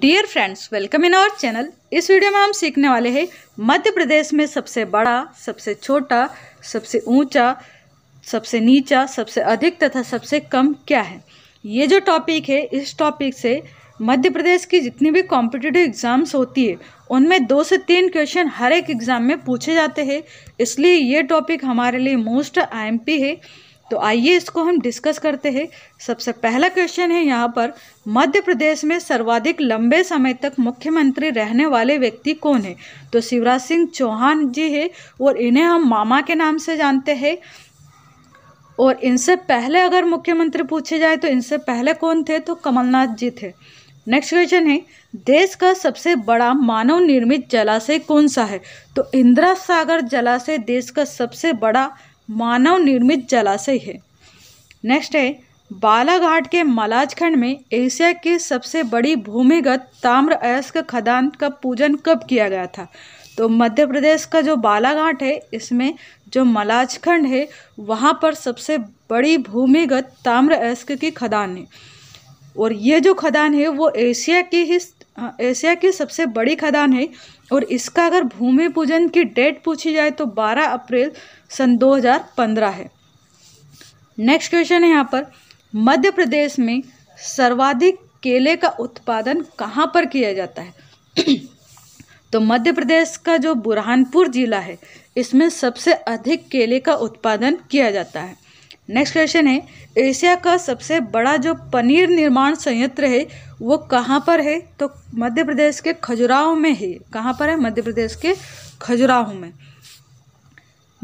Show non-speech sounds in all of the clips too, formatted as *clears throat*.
dear friends welcome in our channel इस video में हम सीखने वाले हैं मध्य प्रदेश में सबसे बड़ा सबसे छोटा सबसे ऊंचा सबसे नीचा सबसे अधिक तथा सबसे कम क्या है ये जो टॉपिक है इस टॉपिक से मध्य प्रदेश की जितनी भी कॉम्पिटिटिव एग्ज़ाम्स होती है उनमें दो से तीन क्वेश्चन हर एक एग्ज़ाम में पूछे जाते हैं इसलिए ये टॉपिक हमारे लिए मोस्ट आई है तो आइए इसको हम डिस्कस करते हैं सबसे पहला क्वेश्चन है यहाँ पर मध्य प्रदेश में सर्वाधिक लंबे समय तक मुख्यमंत्री रहने वाले व्यक्ति कौन है तो शिवराज सिंह चौहान जी है और इन्हें हम मामा के नाम से जानते हैं और इनसे पहले अगर मुख्यमंत्री पूछे जाए तो इनसे पहले कौन थे तो कमलनाथ जी थे नेक्स्ट क्वेश्चन है देश का सबसे बड़ा मानव निर्मित जलाशय कौन सा है तो इंदिरा सागर जलाशय देश का सबसे बड़ा मानव निर्मित जलाशय है नेक्स्ट है बालाघाट के मलाजखंड में एशिया की सबसे बड़ी भूमिगत ताम्र अयस्क खदान का पूजन कब किया गया था तो मध्य प्रदेश का जो बालाघाट है इसमें जो मलाजखंड है वहाँ पर सबसे बड़ी भूमिगत ताम्र अयस्क की खदान है और ये जो खदान है वो एशिया की ही हाँ, एशिया की सबसे बड़ी खदान है और इसका अगर भूमि पूजन की डेट पूछी जाए तो 12 अप्रैल सन 2015 है नेक्स्ट क्वेश्चन है यहाँ पर मध्य प्रदेश में सर्वाधिक केले का उत्पादन कहाँ पर किया जाता है *clears throat* तो मध्य प्रदेश का जो बुरहानपुर जिला है इसमें सबसे अधिक केले का उत्पादन किया जाता है नेक्स्ट क्वेश्चन है एशिया का सबसे बड़ा जो पनीर निर्माण संयंत्र है वो कहाँ पर है तो मध्य प्रदेश के खजुराहो में है कहाँ पर है मध्य प्रदेश के खजुराहो में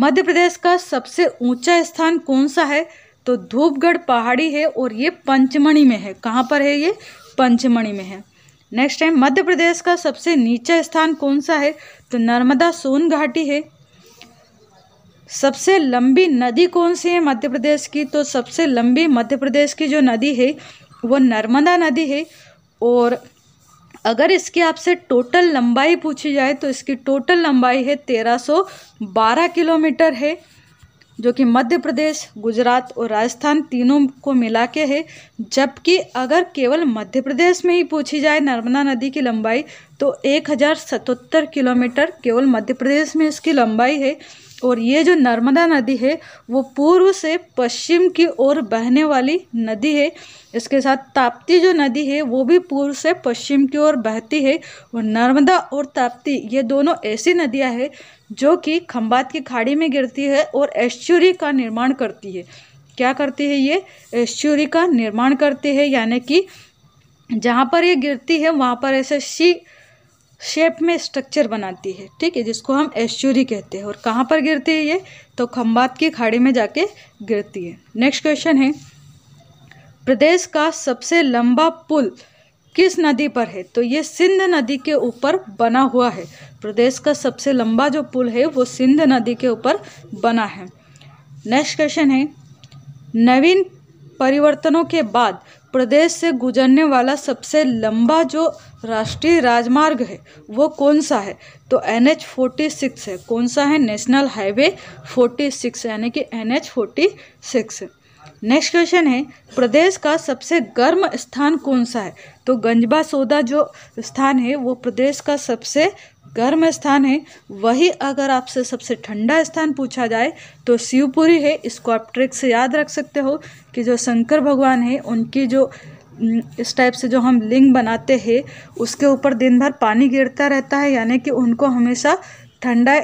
मध्य प्रदेश का सबसे ऊंचा स्थान कौन सा है तो धूपगढ़ पहाड़ी है और ये पंचमणि में है कहाँ पर है ये पंचमणि में है नेक्स्ट टाइम मध्य प्रदेश का सबसे नीचा स्थान कौन सा है तो नर्मदा सोन घाटी है सबसे लंबी नदी कौन सी है मध्य प्रदेश की तो सबसे लंबी मध्य प्रदेश की जो नदी है वो नर्मदा नदी है और अगर इसकी आपसे टोटल लंबाई पूछी जाए तो इसकी टोटल लंबाई है 1312 किलोमीटर है जो कि मध्य प्रदेश गुजरात और राजस्थान तीनों को मिला के है जबकि अगर केवल मध्य प्रदेश में ही पूछी जाए नर्मदा नदी की लंबाई तो एक किलोमीटर केवल मध्य प्रदेश में इसकी लंबाई है और ये जो नर्मदा नदी है वो पूर्व से पश्चिम की ओर बहने वाली नदी है इसके साथ ताप्ती जो नदी है वो भी पूर्व से पश्चिम की ओर बहती है और नर्मदा और ताप्ती ये दोनों ऐसी नदियां हैं जो कि खम्बात की खाड़ी में गिरती है और एश्चुरी का निर्माण करती है क्या करती है ये एश्चुरी का निर्माण करती है यानी कि जहाँ पर ये गिरती है वहाँ पर ऐसे शी शेप में स्ट्रक्चर बनाती है ठीक है जिसको हम एश्चुरी कहते हैं और कहाँ पर गिरती है ये तो खम्बात की खाड़ी में जाके गिरती है नेक्स्ट क्वेश्चन है प्रदेश का सबसे लंबा पुल किस नदी पर है तो ये सिंध नदी के ऊपर बना हुआ है प्रदेश का सबसे लंबा जो पुल है वो सिंध नदी के ऊपर बना है नेक्स्ट क्वेश्चन है नवीन परिवर्तनों के बाद प्रदेश से गुजरने वाला सबसे लंबा जो राष्ट्रीय राजमार्ग है वो कौन सा है तो एन एच फोर्टी सिक्स है कौन सा है नेशनल हाईवे फोर्टी सिक्स यानी कि N H forty six next question है प्रदेश का सबसे गर्म स्थान कौन सा है तो गंजबा सौदा जो स्थान है वो प्रदेश का सबसे गर्म स्थान है वही अगर आपसे सबसे ठंडा स्थान पूछा जाए तो शिवपुरी है इसको आप ट्रिक से याद रख सकते हो कि जो शंकर भगवान है उनकी जो इस टाइप से जो हम लिंग बनाते हैं उसके ऊपर दिन भर पानी गिरता रहता है यानी कि उनको हमेशा ठंडा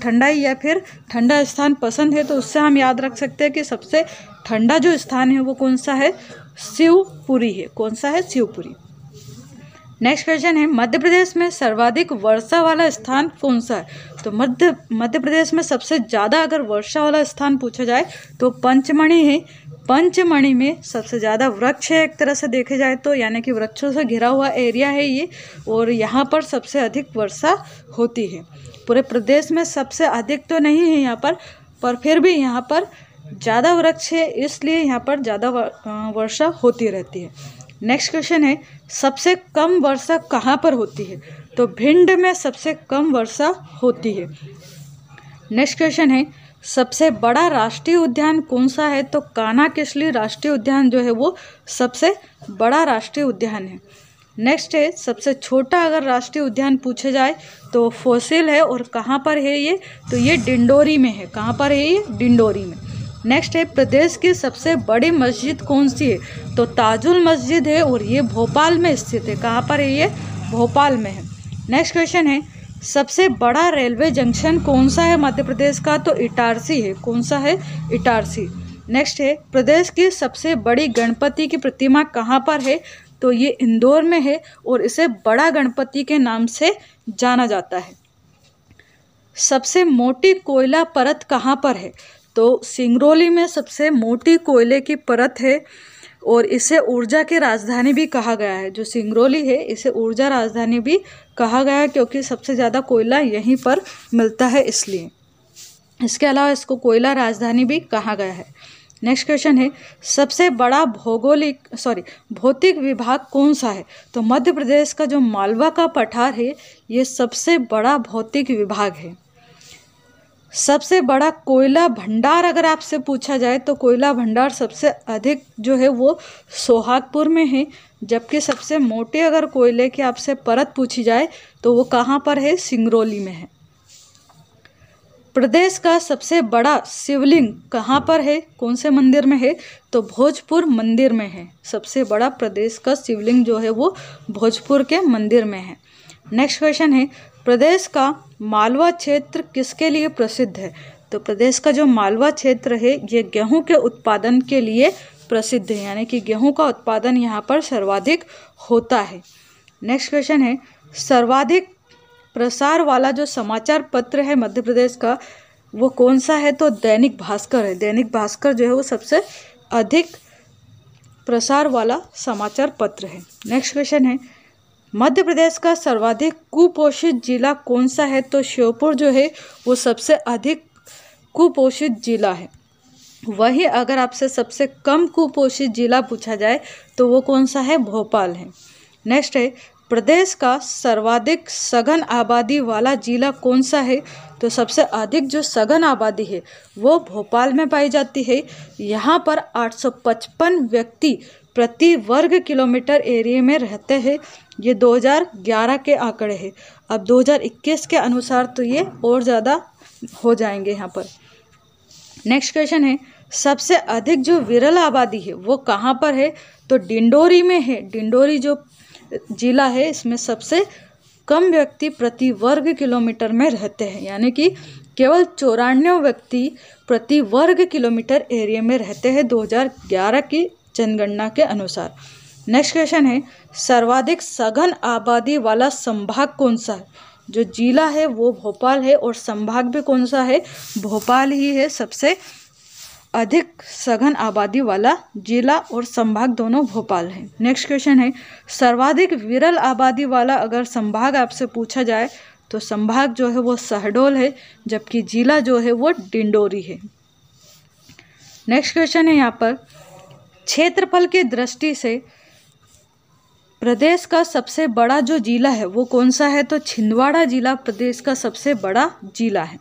ठंडाई या फिर ठंडा स्थान पसंद है तो उससे हम याद रख सकते हैं कि सबसे ठंडा जो स्थान है वो कौन सा है शिवपुरी है कौन सा है शिवपुरी नेक्स्ट क्वेश्चन है मध्य प्रदेश में सर्वाधिक वर्षा वाला स्थान कौन सा है तो मध्य मध्य प्रदेश में सबसे ज़्यादा अगर वर्षा वाला स्थान पूछा जाए तो पंचमणि है पंचमणि में सबसे ज़्यादा वृक्ष है एक तरह से देखे जाए तो यानी कि वृक्षों से घिरा हुआ एरिया है ये और यहाँ पर सबसे अधिक वर्षा होती है पूरे प्रदेश में सबसे अधिक तो नहीं है यहाँ पर पर फिर भी यहाँ पर ज़्यादा वृक्ष है इसलिए यहाँ पर ज़्यादा वर्षा होती रहती है नेक्स्ट क्वेश्चन है सबसे कम वर्षा कहाँ पर होती है तो भिंड में सबसे कम वर्षा होती है नेक्स्ट क्वेश्चन है सबसे बड़ा राष्ट्रीय उद्यान कौन सा है तो काना किसली राष्ट्रीय उद्यान जो है वो सबसे बड़ा राष्ट्रीय उद्यान है नेक्स्ट है सबसे छोटा अगर राष्ट्रीय उद्यान पूछे जाए तो फोसिल है और कहाँ पर है ये तो ये डिंडोरी में है कहाँ पर है ये डिंडोरी में नेक्स्ट है प्रदेश की सबसे बड़ी मस्जिद कौन सी है तो ताजुल मस्जिद है और ये भोपाल में स्थित है कहाँ पर है ये भोपाल में है नेक्स्ट क्वेश्चन है सबसे बड़ा रेलवे जंक्शन कौन सा है मध्य प्रदेश का तो इटारसी है कौन सा है इटारसी नेक्स्ट है प्रदेश की सबसे बड़ी गणपति की प्रतिमा कहाँ पर है तो ये इंदौर में है और इसे बड़ा गणपति के नाम से जाना जाता है सबसे मोटी कोयला परत कहाँ पर है तो सिंगरौली में सबसे मोटी कोयले की परत है और इसे ऊर्जा की राजधानी भी कहा गया है जो सिंगरौली है इसे ऊर्जा राजधानी भी कहा गया है क्योंकि सबसे ज़्यादा कोयला यहीं पर मिलता है इसलिए इसके अलावा इसको कोयला राजधानी भी कहा गया है नेक्स्ट क्वेश्चन है सबसे बड़ा भौगोलिक सॉरी भौतिक विभाग कौन सा है तो मध्य प्रदेश का जो मालवा का पठार है ये सबसे बड़ा भौतिक विभाग है सबसे बड़ा कोयला भंडार अगर आपसे पूछा जाए तो कोयला भंडार सबसे अधिक जो है वो सोहागपुर में है जबकि सबसे मोटे अगर कोयले की आपसे परत पूछी जाए तो वो कहाँ पर है सिंगरौली में है प्रदेश का सबसे बड़ा शिवलिंग कहाँ पर है कौन से मंदिर में है तो भोजपुर मंदिर में है सबसे बड़ा प्रदेश का शिवलिंग जो है वो भोजपुर के मंदिर में है नेक्स्ट क्वेश्चन है प्रदेश का मालवा क्षेत्र किसके लिए प्रसिद्ध है तो प्रदेश का जो मालवा क्षेत्र है ये गेहूं के उत्पादन के लिए प्रसिद्ध है यानी कि गेहूं का उत्पादन यहाँ पर सर्वाधिक होता है नेक्स्ट क्वेश्चन है सर्वाधिक प्रसार वाला जो समाचार पत्र है मध्य प्रदेश का वो कौन सा है तो दैनिक भास्कर है दैनिक भास्कर जो है वो सबसे अधिक प्रसार वाला समाचार पत्र है नेक्स्ट क्वेश्चन है मध्य प्रदेश का सर्वाधिक कुपोषित जिला कौन सा है तो श्योपुर जो है वो सबसे अधिक कुपोषित जिला है वही अगर आपसे सबसे कम कुपोषित जिला पूछा जाए तो वो कौन सा है भोपाल है नेक्स्ट है प्रदेश का सर्वाधिक सघन आबादी वाला जिला कौन सा है तो सबसे अधिक जो सघन आबादी है वो भोपाल में पाई जाती है यहाँ पर 855 व्यक्ति प्रति वर्ग किलोमीटर एरिए में रहते हैं ये 2011 के आंकड़े हैं अब 2021 के अनुसार तो ये और ज़्यादा हो जाएंगे यहाँ पर नेक्स्ट क्वेश्चन है सबसे अधिक जो विरल आबादी है वो कहाँ पर है तो डिंडोरी में है डिंडोरी जो जिला है इसमें सबसे कम व्यक्ति प्रति वर्ग किलोमीटर में रहते हैं यानी कि केवल चौरानवे व्यक्ति प्रति वर्ग किलोमीटर एरिया में रहते हैं 2011 की जनगणना के अनुसार नेक्स्ट क्वेश्चन है सर्वाधिक सघन आबादी वाला संभाग कौन सा है जो जिला है वो भोपाल है और संभाग भी कौन सा है भोपाल ही है सबसे अधिक सघन आबादी वाला जिला और संभाग दोनों भोपाल है नेक्स्ट क्वेश्चन है सर्वाधिक विरल आबादी वाला अगर संभाग आपसे पूछा जाए तो संभाग जो है वो शहडोल है जबकि जिला जो है वो डिंडोरी है नेक्स्ट क्वेश्चन है यहाँ पर क्षेत्रफल के दृष्टि से प्रदेश का सबसे बड़ा जो जिला है वो कौन सा है तो छिंदवाड़ा जिला प्रदेश का सबसे बड़ा जिला है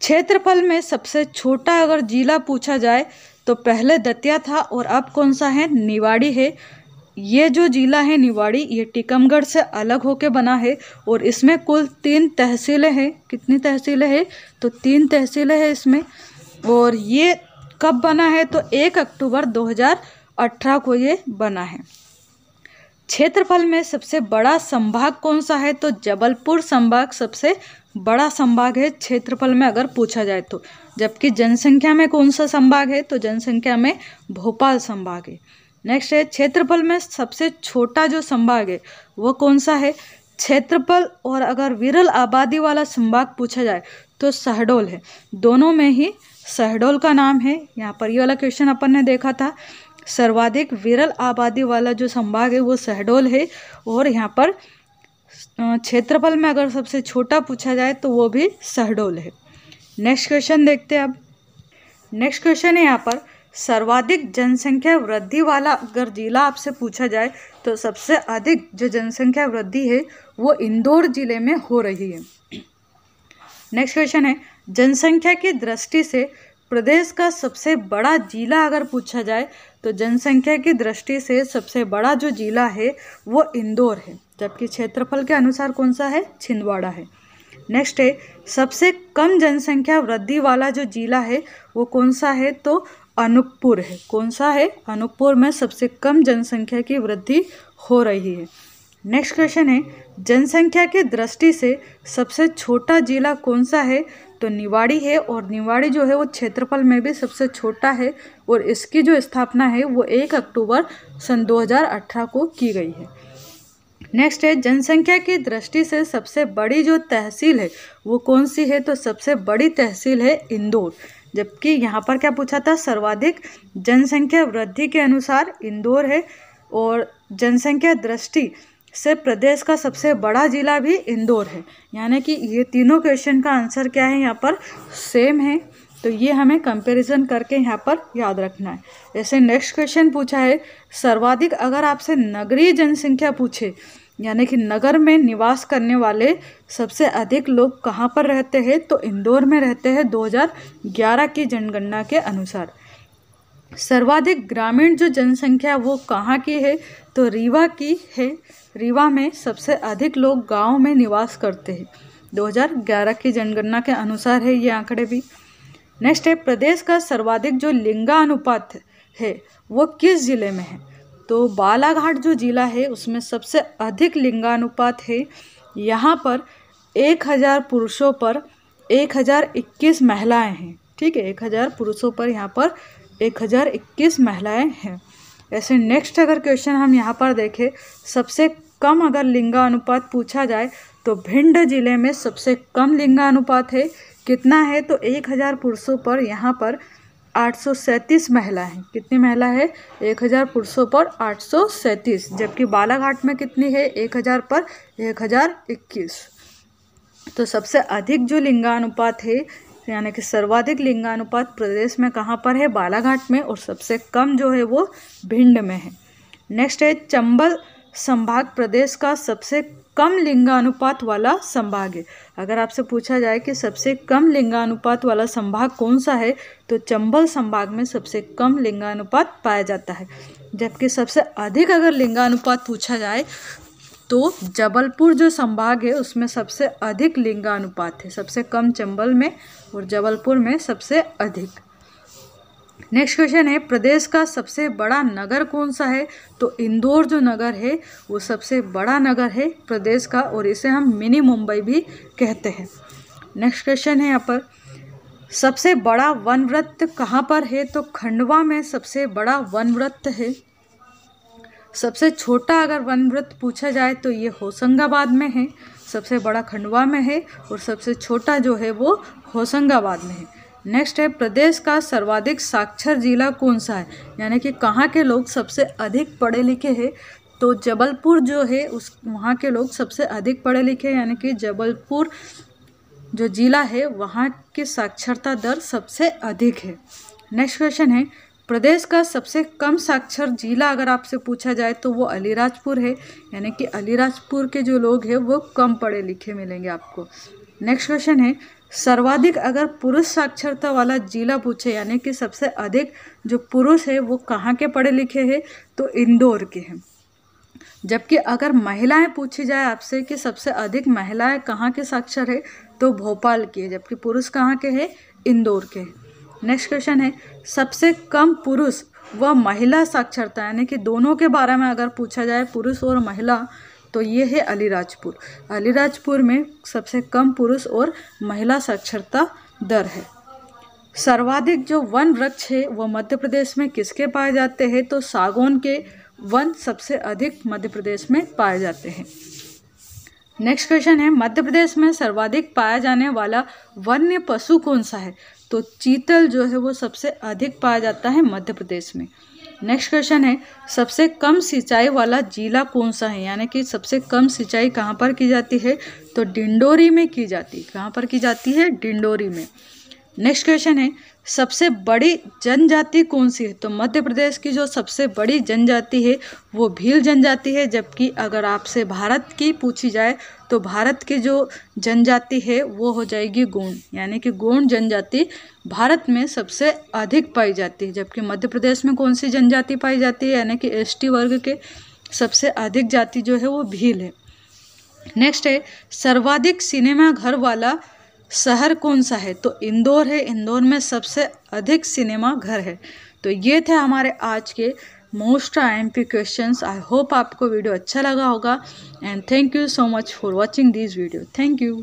क्षेत्रफल में सबसे छोटा अगर जिला पूछा जाए तो पहले दतिया था और अब कौन सा है निवाड़ी है ये जो जिला है निवाड़ी ये टीकमगढ़ से अलग होके बना है और इसमें कुल तीन तहसीलें हैं कितनी तहसीलें हैं तो तीन तहसीलें हैं इसमें और ये कब बना है तो एक अक्टूबर 2018 को ये बना है क्षेत्रफल में सबसे बड़ा संभाग कौन सा है तो जबलपुर संभाग सबसे बड़ा संभाग है क्षेत्रफल में अगर पूछा जाए तो जबकि जनसंख्या में कौन सा संभाग है तो जनसंख्या में भोपाल संभाग है नेक्स्ट है क्षेत्रफल में सबसे छोटा जो संभाग है वो कौन सा है क्षेत्रफल और अगर विरल आबादी वाला संभाग पूछा जाए तो शहडोल है दोनों में ही सहडोल का नाम है यहाँ पर ये वाला क्वेश्चन अपन ने देखा था सर्वाधिक विरल आबादी वाला जो संभाग है वो सहडोल है और यहाँ पर क्षेत्रफल में अगर सबसे छोटा पूछा जाए तो वो भी सहडोल है नेक्स्ट क्वेश्चन देखते हैं अब नेक्स्ट क्वेश्चन है यहाँ पर सर्वाधिक जनसंख्या वृद्धि वाला अगर जिला आपसे पूछा जाए तो सबसे अधिक जो जनसंख्या वृद्धि है वो इंदौर जिले में हो रही है नेक्स्ट क्वेश्चन है जनसंख्या की दृष्टि से प्रदेश का सबसे बड़ा जिला अगर पूछा जाए तो जनसंख्या की दृष्टि से सबसे बड़ा जो जिला है वो इंदौर है जबकि क्षेत्रफल के अनुसार कौन सा है छिंदवाड़ा है नेक्स्ट है सबसे कम जनसंख्या वृद्धि वाला जो जिला है वो कौन सा है तो अनूपपुर है कौन सा है अनूपपुर में सबसे कम जनसंख्या की वृद्धि हो रही है नेक्स्ट क्वेश्चन है जनसंख्या के दृष्टि से सबसे छोटा ज़िला कौन सा है तो निवाड़ी है और निवाड़ी जो है वो क्षेत्रफल में भी सबसे छोटा है और इसकी जो स्थापना है वो एक अक्टूबर सन 2018 को की गई है नेक्स्ट है जनसंख्या की दृष्टि से सबसे बड़ी जो तहसील है वो कौन सी है तो सबसे बड़ी तहसील है इंदौर जबकि यहाँ पर क्या पूछा था सर्वाधिक जनसंख्या वृद्धि के अनुसार इंदौर है और जनसंख्या दृष्टि से प्रदेश का सबसे बड़ा ज़िला भी इंदौर है यानी कि ये तीनों क्वेश्चन का आंसर क्या है यहाँ पर सेम है तो ये हमें कंपैरिजन करके यहाँ पर याद रखना है जैसे नेक्स्ट क्वेश्चन पूछा है सर्वाधिक अगर आपसे नगरीय जनसंख्या पूछे यानी कि नगर में निवास करने वाले सबसे अधिक लोग कहाँ पर रहते हैं तो इंदौर में रहते हैं 2011 की जनगणना के अनुसार सर्वाधिक ग्रामीण जो जनसंख्या वो कहाँ की है तो रीवा की है रीवा में सबसे अधिक लोग गाँव में निवास करते हैं 2011 की जनगणना के अनुसार है ये आंकड़े भी नेक्स्ट है प्रदेश का सर्वाधिक जो लिंगानुपात है वो किस ज़िले में है तो बालाघाट जो ज़िला है उसमें सबसे अधिक लिंगानुपात है यहाँ पर 1000 पुरुषों पर 1021 महिलाएं हैं ठीक है 1000 पुरुषों पर यहाँ पर 1021 महिलाएं हैं ऐसे नेक्स्ट अगर क्वेश्चन हम यहाँ पर देखें सबसे कम अगर लिंगानुपात पूछा जाए तो भिंड जिले में सबसे कम लिंगानुपात है कितना है तो एक हज़ार पुरुषों पर यहाँ पर आठ सौ सैंतीस महिला हैं कितनी महिला है एक हज़ार पुरुषों पर आठ सौ सैंतीस जबकि बालाघाट में कितनी है एक हज़ार पर एक हज़ार इक्कीस तो सबसे अधिक जो लिंगानुपात है यानी कि सर्वाधिक लिंगानुपात प्रदेश में कहाँ पर है बालाघाट में और सबसे कम जो है वो भिंड में है नेक्स्ट है चंबल संभाग प्रदेश का सबसे कम लिंगानुपात वाला संभाग है अगर आपसे पूछा जाए कि सबसे कम लिंगानुपात वाला संभाग कौन सा है तो चंबल संभाग में सबसे कम लिंगानुपात पाया जाता है जबकि सबसे अधिक अगर लिंगानुपात पूछा जाए तो जबलपुर जो संभाग है उसमें सबसे अधिक लिंगानुपात है सबसे कम चंबल में और जबलपुर में सबसे अधिक नेक्स्ट क्वेश्चन है प्रदेश का सबसे बड़ा नगर कौन सा है तो इंदौर जो नगर है वो सबसे बड़ा नगर है प्रदेश का और इसे हम मिनी मुंबई भी कहते हैं नेक्स्ट क्वेश्चन है यहाँ पर सबसे बड़ा वन व्रत कहाँ पर है तो खंडवा में सबसे बड़ा वन व्रत है सबसे छोटा अगर वन व्रत पूछा जाए तो ये होशंगाबाद में है सबसे बड़ा खंडवा में है और सबसे छोटा जो है वो होशंगाबाद में है नेक्स्ट है प्रदेश का सर्वाधिक साक्षर जिला कौन सा है यानी कि कहाँ के लोग सबसे अधिक पढ़े लिखे हैं तो जबलपुर जो है उस वहाँ के लोग सबसे अधिक पढ़े लिखे हैं यानी कि जबलपुर जो जिला है वहाँ की साक्षरता दर सबसे अधिक है नेक्स्ट क्वेश्चन है प्रदेश का सबसे कम साक्षर जिला अगर आपसे पूछा जाए तो वो अलीराजपुर है यानी कि अलीराजपुर के जो लोग हैं वो कम पढ़े लिखे मिलेंगे आपको नेक्स्ट क्वेश्चन है सर्वाधिक अगर पुरुष साक्षरता वाला जिला पूछे यानी कि सबसे अधिक जो पुरुष है वो कहाँ के पढ़े लिखे हैं तो इंदौर के हैं जबकि अगर महिलाएं पूछी जाए आपसे कि सबसे अधिक महिलाएं कहाँ के साक्षर है तो भोपाल की है जबकि पुरुष कहाँ के हैं इंदौर के हैं नेक्स्ट क्वेश्चन है सबसे कम पुरुष व महिला साक्षरता यानी कि दोनों के बारे में अगर पूछा जाए पुरुष और महिला तो ये है अलीराजपुर अलीराजपुर में सबसे कम पुरुष और महिला साक्षरता दर है सर्वाधिक जो वन वृक्ष है वह मध्य प्रदेश में किसके पाए जाते हैं तो सागौन के वन सबसे अधिक मध्य प्रदेश में पाए जाते हैं नेक्स्ट क्वेश्चन है मध्य प्रदेश में सर्वाधिक पाया जाने वाला वन्य पशु कौन सा है तो चीतल जो है वो सबसे अधिक पाया जाता है मध्य प्रदेश में नेक्स्ट क्वेश्चन है सबसे कम सिंचाई वाला जिला कौन सा है यानी कि सबसे कम सिंचाई कहाँ पर की जाती है तो डिंडोरी में की जाती है कहाँ पर की जाती है डिंडोरी में नेक्स्ट क्वेश्चन है सबसे बड़ी जनजाति कौन सी है तो मध्य प्रदेश की जो सबसे बड़ी जनजाति है वो भील जनजाति है जबकि अगर आपसे भारत की पूछी जाए तो भारत के जो जनजाति है वो हो जाएगी गोंड यानी कि गोंड जनजाति भारत में सबसे अधिक पाई जाती है जबकि मध्य प्रदेश में कौन सी जनजाति पाई जाती है यानी कि एसटी वर्ग के सबसे अधिक जाति जो है वो भील है नेक्स्ट है सर्वाधिक सिनेमा घर वाला शहर कौन सा है तो इंदौर है इंदौर में सबसे अधिक सिनेमा घर है तो ये थे हमारे आज के most I M P question I hope आपको वीडियो अच्छा लगा होगा and thank you so much for watching this video thank you